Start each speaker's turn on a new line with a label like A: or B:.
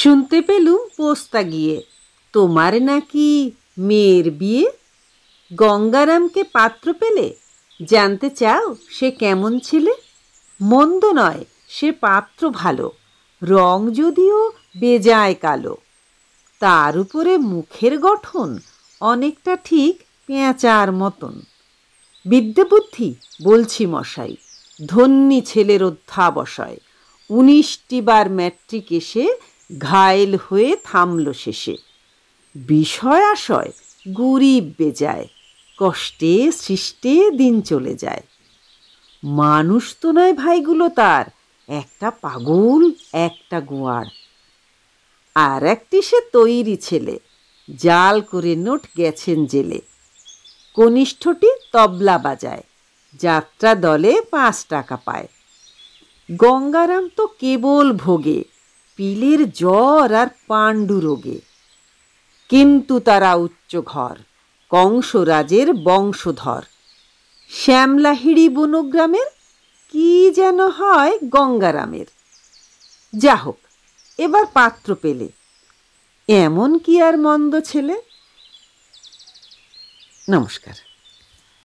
A: শুনতে পেলুম পোস্তা গিয়ে তোমার নাকি মেয়ের বিয়ে গঙ্গারামকে পাত্র পেলে জানতে চাও সে কেমন ছেলে মন্দ নয় সে পাত্র ভালো রং যদিও বেজায় কালো তার উপরে মুখের গঠন অনেকটা ঠিক পেঁচার মতন বিদ্যাবুদ্ধি বলছি মশাই ধন্যী ছেলের অধ্যাবসায় উনিশটি বার ম্যাট্রিক এসে ঘায়েল হয়ে থামল শেষে বিষয় আশয় গরিব বেজায় কষ্টে সৃষ্টে দিন চলে যায় মানুষ তো নয় ভাইগুলো তার একটা পাগল একটা গোয়ার আর একটি সে তৈরি ছেলে জাল করে নোট গেছেন জেলে কনিষ্ঠটি তবলা বাজায় যাত্রা দলে পাঁচ টাকা পায় গঙ্গারাম তো কেবল ভোগে পিলের জ্বর আর পাণ্ডু রোগে কিন্তু তারা উচ্চঘর কংসরাজের বংশধর শ্যামলাহিড়ি বনগ্রামের কি যেন হয় গঙ্গারামের যা হোক এবার পাত্র পেলে এমন কি আর মন্দ ছেলে নমস্কার